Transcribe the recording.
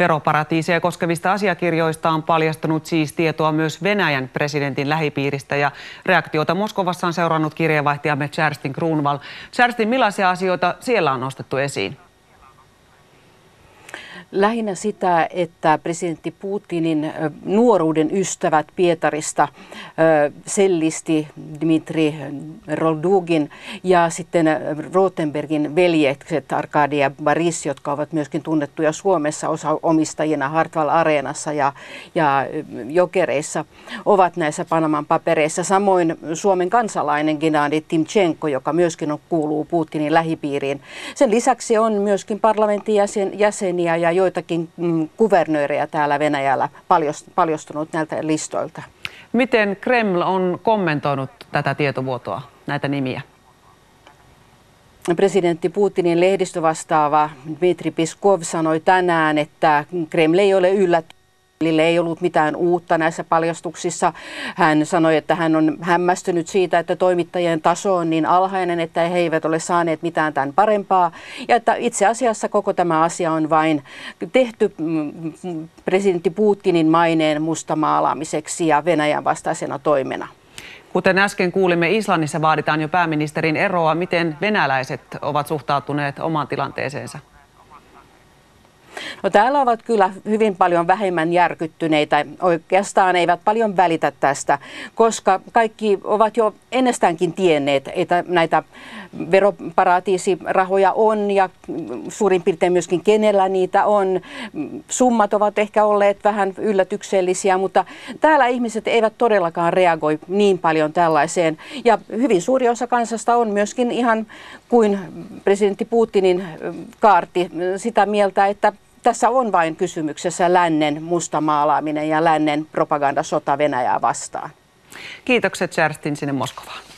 Veroparatiiseja koskevista asiakirjoista on paljastunut siis tietoa myös Venäjän presidentin lähipiiristä ja reaktiota Moskovassa on seurannut kirjeenvaihtajamme Kerstin Kruunval. Kerstin, millaisia asioita siellä on nostettu esiin? lähinnä sitä, että presidentti Putinin nuoruuden ystävät Pietarista sellisti Dmitri Roldugin ja sitten Rotenbergin veljekset Arkadi ja Baris, jotka ovat myöskin tunnettuja Suomessa osa omistajina Hartwall Areenassa ja, ja Jokereissa, ovat näissä Panaman papereissa. Samoin Suomen kansalainen Gennadi Timchenko, joka myöskin on, kuuluu Putinin lähipiiriin. Sen lisäksi on myöskin parlamentin jäsen, jäseniä ja joitakin mm, kuvernöörejä täällä Venäjällä paljastunut näiltä listoilta. Miten Kreml on kommentoinut tätä tietovuotoa, näitä nimiä? presidentti Putinin lehdistövastaava Dmitri Piskov sanoi tänään, että Kreml ei ole yllättynyt Lille ei ollut mitään uutta näissä paljastuksissa. Hän sanoi, että hän on hämmästynyt siitä, että toimittajien taso on niin alhainen, että he eivät ole saaneet mitään tämän parempaa. Ja että itse asiassa koko tämä asia on vain tehty mm, presidentti Putinin maineen mustamaalaamiseksi ja Venäjän vastaisena toimena. Kuten äsken kuulimme, Islannissa vaaditaan jo pääministerin eroa. Miten venäläiset ovat suhtautuneet omaan tilanteeseensa? No täällä ovat kyllä hyvin paljon vähemmän järkyttyneitä. Oikeastaan eivät paljon välitä tästä, koska kaikki ovat jo ennestäänkin tienneet, että näitä veroparatiisirahoja on ja suurin piirtein myöskin kenellä niitä on. Summat ovat ehkä olleet vähän yllätyksellisiä, mutta täällä ihmiset eivät todellakaan reagoi niin paljon tällaiseen. Ja hyvin suuri osa kansasta on myöskin ihan kuin presidentti Putinin kaarti sitä mieltä, että tässä on vain kysymyksessä lännen mustamaalaaminen ja lännen propagandasota Venäjää vastaan. Kiitokset Järstin sinne Moskovaan.